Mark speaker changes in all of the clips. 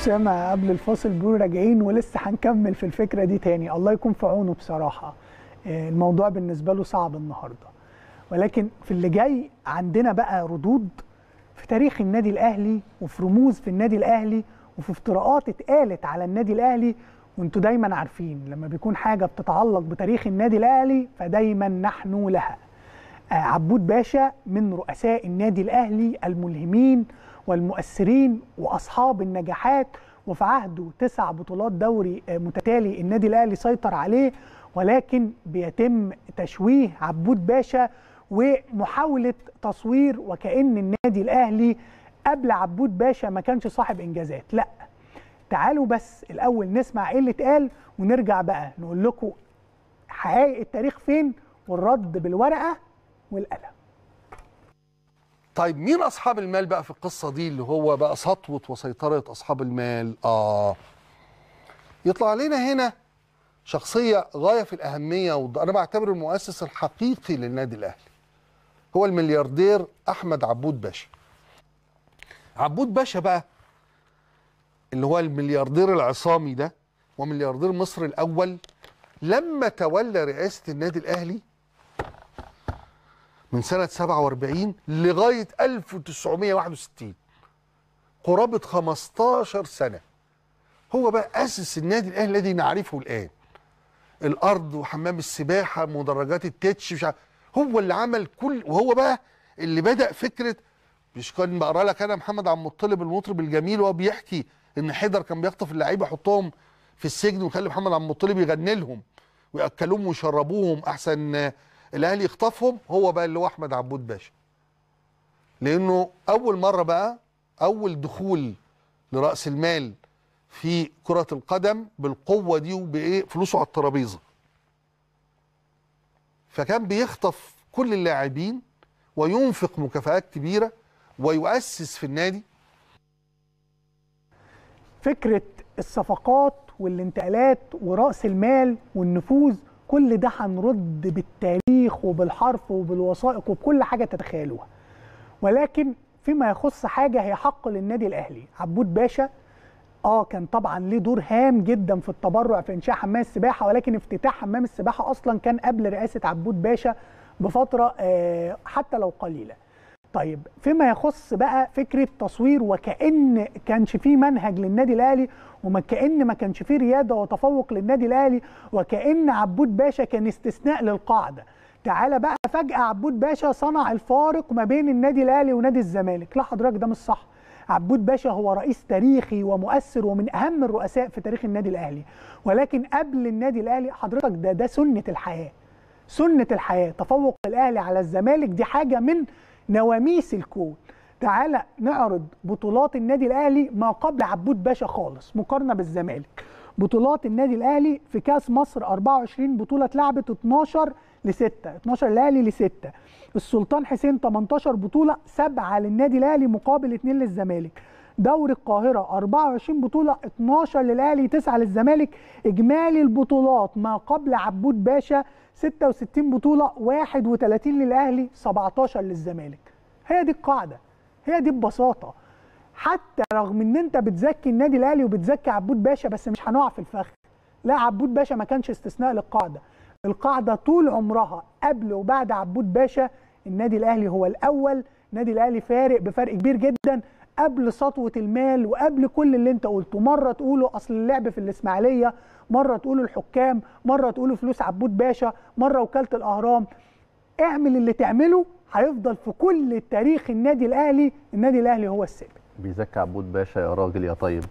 Speaker 1: أسامة قبل الفاصل بيقول راجعين ولسه هنكمل في الفكرة دي تاني الله يكون في عونه بصراحة آه، الموضوع بالنسبة له صعب النهاردة ولكن في اللي جاي عندنا بقى ردود في تاريخ النادي الأهلي وفي رموز في النادي الأهلي وفي افتراءات اتقالت على النادي الأهلي وانتوا دايما عارفين لما بيكون حاجة بتتعلق بتاريخ النادي الأهلي فدايما نحن لها آه، عبود باشا من رؤساء النادي الأهلي الملهمين والمؤثرين واصحاب النجاحات وفي عهده تسع بطولات دوري آه، متتالي النادي الاهلي سيطر عليه ولكن بيتم تشويه عبود باشا ومحاوله تصوير وكان النادي الاهلي قبل عبود باشا ما كانش صاحب انجازات لا تعالوا بس الاول نسمع ايه اللي اتقال ونرجع بقى نقول لكم حقائق التاريخ فين والرد بالورقه والقلم
Speaker 2: طيب مين اصحاب المال بقى في القصه دي اللي هو بقى سطوه وسيطره اصحاب المال اه يطلع علينا هنا شخصيه غايه في الاهميه وانا بعتبره المؤسس الحقيقي للنادي الاهلي هو الملياردير احمد عبود باشا عبود باشا بقى اللي هو الملياردير العصامي ده وملياردير مصر الاول لما تولى رئاسه النادي الاهلي من سنة 47 لغاية 1961 قرابة 15 سنة هو بقى أسس النادي الأهلي الذي نعرفه الآن الأرض وحمام السباحة مدرجات التتش مش هو اللي عمل كل وهو بقى اللي بدأ فكرة مش كان بقرا لك أنا محمد عبد المطلب المطرب الجميل وهو بيحكي إن حيدر كان بيخطف اللعيبة يحطهم في السجن ويخلي محمد عبد المطلب يغني لهم ويأكلوهم ويشربوهم أحسن الاهلي يخطفهم هو بقى اللي هو احمد عبود باشا لانه اول مره بقى اول دخول لراس المال في كره القدم بالقوه دي وبايه فلوسه على الترابيزه فكان بيخطف كل اللاعبين وينفق مكافآت كبيره ويؤسس في النادي
Speaker 1: فكره الصفقات والانتقالات وراس المال والنفوذ كل ده هنرد بالتاريخ وبالحرف وبالوثائق وبكل حاجه تتخيلوها ولكن فيما يخص حاجه هي حق للنادي الاهلي عبود باشا اه كان طبعا ليه دور هام جدا في التبرع في انشاء حمام السباحه ولكن افتتاح حمام السباحه اصلا كان قبل رئاسه عبود باشا بفتره آه، حتى لو قليله طيب فيما يخص بقى فكره تصوير وكان كانش فيه منهج للنادي الاهلي وما كان ما كانش فيه رياده وتفوق للنادي الاهلي وكان عبود باشا كان استثناء للقاعده تعالى بقى فجاه عبود باشا صنع الفارق ما بين النادي الاهلي ونادي الزمالك لا حضرتك ده مش صح عبود باشا هو رئيس تاريخي ومؤثر ومن اهم الرؤساء في تاريخ النادي الاهلي ولكن قبل النادي الاهلي حضرتك ده ده سنه الحياه سنه الحياه تفوق الاهلي على الزمالك دي حاجه من نواميس الكون تعالى نعرض بطولات النادي الاهلي ما قبل عبود باشا خالص مقارنه بالزمالك بطولات النادي الاهلي في كاس مصر 24 بطوله اتلعبت 12 ل 6 12 الاهلي ل 6 السلطان حسين 18 بطوله 7 للنادي الاهلي مقابل 2 للزمالك دوري القاهره 24 بطوله 12 للاهلي 9 للزمالك اجمالي البطولات ما قبل عبود باشا 66 بطوله 31 للاهلي 17 للزمالك هي دي القاعده هي دي ببساطه حتى رغم ان انت بتزكي النادي الاهلي وبتزكي عبود باشا بس مش هنقع في الفخ لا عبود باشا ما كانش استثناء للقاعده القاعده طول عمرها قبل وبعد عبود باشا النادي الاهلي هو الاول النادي الاهلي فارق بفرق كبير جدا قبل سطوه المال وقبل كل اللي انت قلته مره تقوله اصل اللعب في الاسماعيليه مره تقوله الحكام مره تقوله فلوس عبود باشا مره وكاله الاهرام اعمل اللي تعمله هيفضل في كل تاريخ النادي الاهلي النادي الاهلي هو السبب
Speaker 3: بيزكي عبود باشا يا راجل يا طيب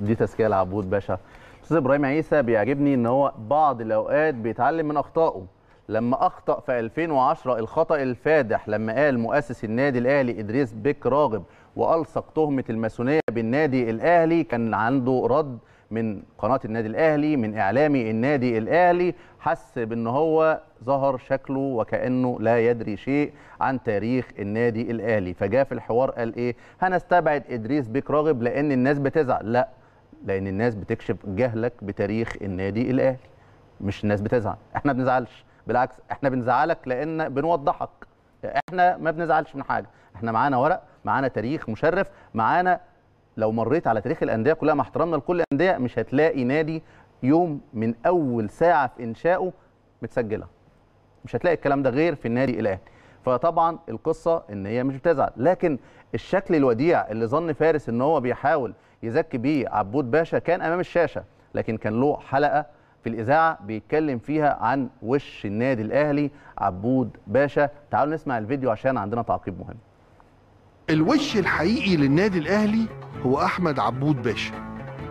Speaker 3: دي تزكيه لعبود باشا استاذ ابراهيم عيسى بيعجبني ان هو بعض الاوقات بيتعلم من اخطائه لما اخطا في 2010 الخطا الفادح لما قال مؤسس النادي الاهلي ادريس بيك راغب والصق تهمه الماسونيه بالنادي الاهلي كان عنده رد من قناه النادي الاهلي من اعلامي النادي الاهلي حس بان هو ظهر شكله وكانه لا يدري شيء عن تاريخ النادي الاهلي فجاء في الحوار قال ايه هنستبعد ادريس بيك راغب لان الناس بتزعل لا لان الناس بتكشف جهلك بتاريخ النادي الاهلي مش الناس بتزعل احنا بنزعلش بالعكس احنا بنزعلك لان بنوضحك احنا ما بنزعلش من حاجه احنا معانا ورق معانا تاريخ مشرف معانا لو مريت على تاريخ الانديه كلها مع احترامنا لكل الانديه مش هتلاقي نادي يوم من اول ساعه في انشائه متسجله مش هتلاقي الكلام ده غير في النادي الاهلي فطبعا القصه ان هي مش بتزعل لكن الشكل الوديع اللي ظن فارس ان هو بيحاول يزكي بيه عبود باشا كان امام الشاشه لكن كان له حلقه في الاذاعه بيتكلم فيها عن وش النادي الاهلي عبود باشا تعالوا نسمع
Speaker 2: الفيديو عشان عندنا تعقيب مهم الوش الحقيقي للنادي الاهلي هو احمد عبود باشا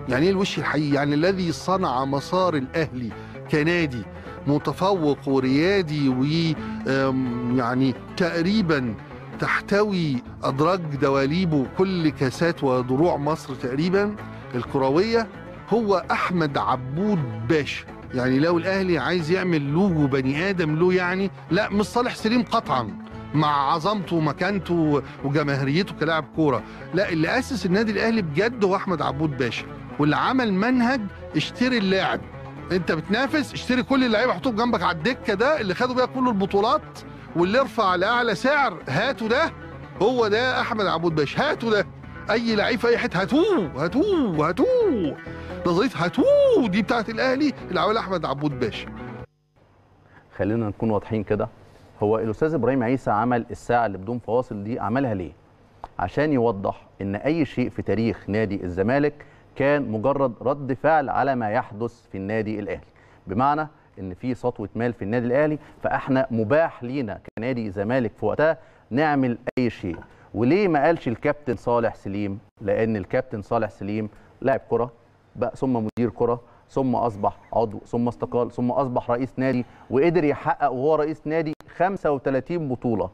Speaker 2: يعني ايه الوش الحقيقي يعني الذي صنع مسار الاهلي كنادي متفوق وريادي و يعني تقريبا تحتوي ادراج دواليبه كل كاسات ودروع مصر تقريبا الكرويه هو احمد عبود باشا يعني لو الاهلي عايز يعمل لوجو بني ادم له يعني لا مش صالح سليم قطعا مع عظمته ومكانته وجماهيريته كلاعب كوره لا اللي اسس النادي الاهلي بجد هو احمد عبود باشا واللي عمل منهج اشتري اللاعب انت بتنافس اشتري كل اللعيبه حطوه جنبك على الدكه ده اللي خدوا بيها كل البطولات واللي ارفع لاعلى سعر هاته ده هو ده احمد عبود باشا هاته ده اي لعيب في اي حته هاتوه هاتوه هاتوه نظريه هاتوه دي بتاعه الاهلي العمل احمد عبود باشا
Speaker 3: خلينا نكون واضحين كده هو الاستاذ ابراهيم عيسى عمل الساعه اللي بدون فواصل دي عملها ليه عشان يوضح ان اي شيء في تاريخ نادي الزمالك كان مجرد رد فعل على ما يحدث في النادي الاهلي بمعنى ان في سطوه مال في النادي الاهلي فاحنا مباح لينا كنادي زمالك في وقتها نعمل اي شيء وليه ما قالش الكابتن صالح سليم لان الكابتن صالح سليم لاعب كره بقى ثم مدير كره ثم اصبح عضو ثم استقال ثم اصبح رئيس نادي وقدر يحقق وهو رئيس نادي 35 بطوله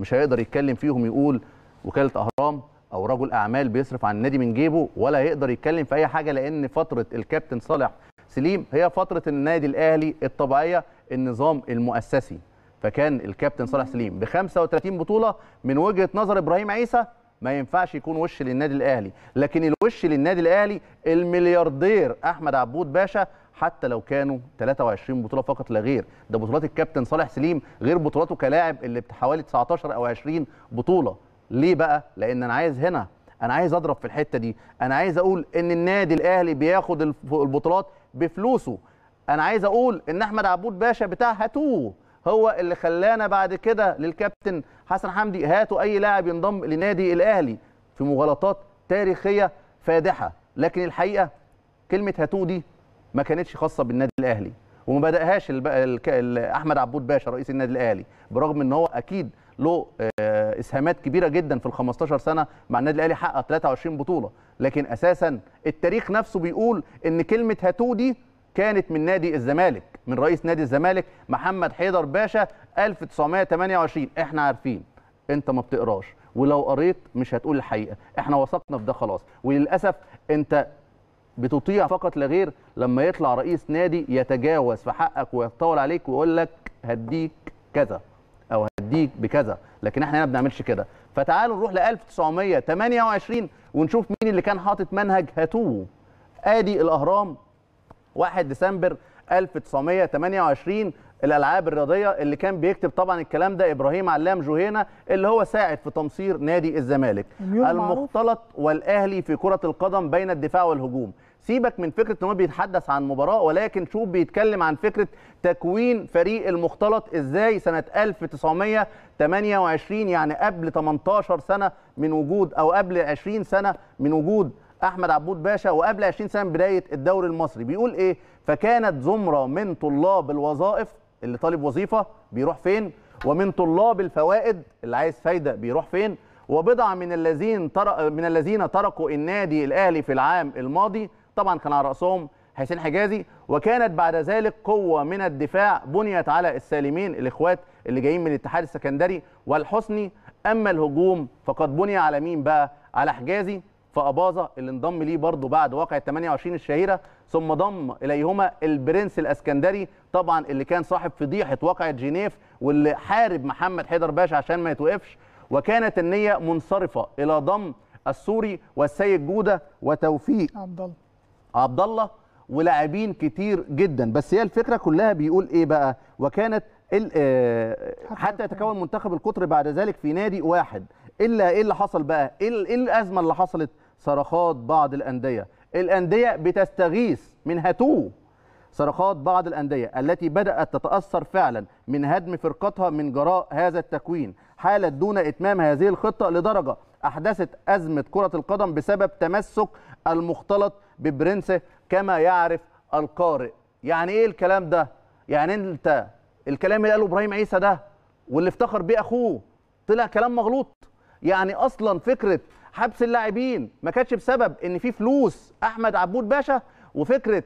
Speaker 3: مش هيقدر يتكلم فيهم يقول وكاله اهرام او رجل اعمال بيصرف عن النادي من جيبه ولا هيقدر يتكلم في اي حاجه لان فتره الكابتن صالح سليم هي فتره النادي الاهلي الطبيعيه النظام المؤسسي فكان الكابتن صالح سليم ب 35 بطوله من وجهه نظر ابراهيم عيسى ما ينفعش يكون وش للنادي الاهلي لكن الوش للنادي الاهلي الملياردير احمد عبود باشا حتى لو كانوا 23 بطوله فقط لا غير ده بطولات الكابتن صالح سليم غير بطولاته كلاعب اللي حوالي 19 او 20 بطوله ليه بقى لان انا عايز هنا انا عايز اضرب في الحته دي انا عايز اقول ان النادي الاهلي بياخد البطولات بفلوسه انا عايز اقول ان احمد عبود باشا بتاع هاتوه هو اللي خلانا بعد كده للكابتن حسن حمدي هاتوا اي لاعب ينضم لنادي الاهلي في مغالطات تاريخيه فادحه لكن الحقيقه كلمه هاتوه دي ما كانتش خاصه بالنادي الاهلي وما بداهاش احمد عبود باشا رئيس النادي الاهلي برغم ان هو اكيد له آه، اسهامات كبيره جدا في ال 15 سنه مع النادي الاهلي حقق 23 بطوله لكن اساسا التاريخ نفسه بيقول ان كلمه هاتوه دي كانت من نادي الزمالك من رئيس نادي الزمالك محمد حيدر باشا 1928 احنا عارفين انت ما بتقراش ولو قريت مش هتقول الحقيقه احنا وثقنا في ده خلاص وللاسف انت بتطيع فقط لا غير لما يطلع رئيس نادي يتجاوز في حقك ويتطاول عليك ويقول لك هديك كذا او هديك بكذا لكن احنا هنا ما بنعملش كده فتعالوا نروح ل 1928 ونشوف مين اللي كان حاطط منهج هاتوه ادي الاهرام 1 ديسمبر 1928 الالعاب الرياضيه اللي كان بيكتب طبعا الكلام ده ابراهيم علام جوهينا اللي هو ساعد في تمصير نادي الزمالك المختلط والاهلي في كره القدم بين الدفاع والهجوم سيبك من فكره ان هو بيتحدث عن مباراه ولكن شوف بيتكلم عن فكره تكوين فريق المختلط ازاي سنه 1928 يعني قبل 18 سنه من وجود او قبل 20 سنه من وجود احمد عبود باشا وقبل 20 سنه بدايه الدوري المصري بيقول ايه فكانت زمره من طلاب الوظائف اللي طالب وظيفه بيروح فين ومن طلاب الفوائد اللي عايز فايده بيروح فين وبضع من الذين ترك من الذين تركوا النادي الاهلي في العام الماضي طبعا كان على راسهم حسين حجازي وكانت بعد ذلك قوه من الدفاع بنيت على السالمين الاخوات اللي جايين من الاتحاد السكندري والحسني اما الهجوم فقد بني على مين بقى على حجازي فاباظه اللي انضم ليه برضه بعد واقع 28 الشهيره ثم ضم اليهما البرنس الاسكندري طبعا اللي كان صاحب فضيحه واقعه جنيف واللي حارب محمد حيدر باشا عشان ما يتوقفش وكانت النيه منصرفه الى ضم السوري والسيد جوده وتوفيق عبد الله عبد الله ولاعبين كتير جدا بس هي الفكره كلها بيقول ايه بقى وكانت آه، حتى يتكون منتخب القطر بعد ذلك في نادي واحد الا ايه اللي حصل بقى ايه, إيه الازمه اللي حصلت صرخات بعض الأندية الأندية بتستغيث من هاتوه صرخات بعض الأندية التي بدأت تتأثر فعلا من هدم فرقتها من جراء هذا التكوين حالت دون إتمام هذه الخطة لدرجة أحدثت أزمة كرة القدم بسبب تمسك المختلط ببرنسه كما يعرف القارئ يعني إيه الكلام ده؟ يعني أنت الكلام اللي قاله إبراهيم عيسى ده واللي افتخر بيه أخوه طلع كلام مغلوط يعني أصلا فكرة حبس اللاعبين ما كانتش بسبب ان في فلوس احمد عبود باشا وفكره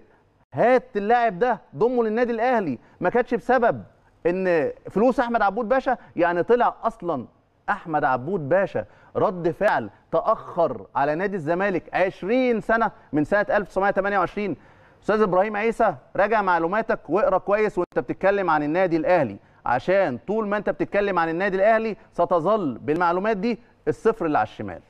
Speaker 3: هات اللاعب ده ضمه للنادي الاهلي ما كانتش بسبب ان فلوس احمد عبود باشا يعني طلع اصلا احمد عبود باشا رد فعل تاخر على نادي الزمالك 20 سنه من سنه 1928 استاذ ابراهيم عيسى راجع معلوماتك واقرا كويس وانت بتتكلم عن النادي الاهلي عشان طول ما انت بتتكلم عن النادي الاهلي ستظل بالمعلومات دي الصفر اللي على الشمال